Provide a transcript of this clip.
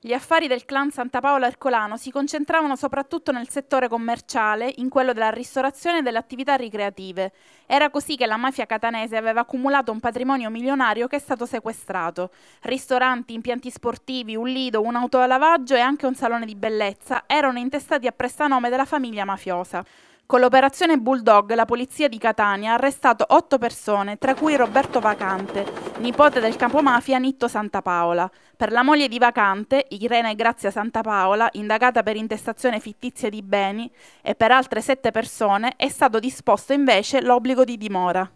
Gli affari del clan Santa Paola Ercolano si concentravano soprattutto nel settore commerciale, in quello della ristorazione e delle attività ricreative. Era così che la mafia catanese aveva accumulato un patrimonio milionario che è stato sequestrato. Ristoranti, impianti sportivi, un lido, un autolavaggio e anche un salone di bellezza erano intestati a prestanome della famiglia mafiosa. Con l'operazione Bulldog la polizia di Catania ha arrestato otto persone, tra cui Roberto Vacante, nipote del capomafia Nitto Santapaola. Per la moglie di Vacante, Irene Grazia Santapaola, indagata per intestazione fittizia di beni, e per altre sette persone è stato disposto invece l'obbligo di dimora.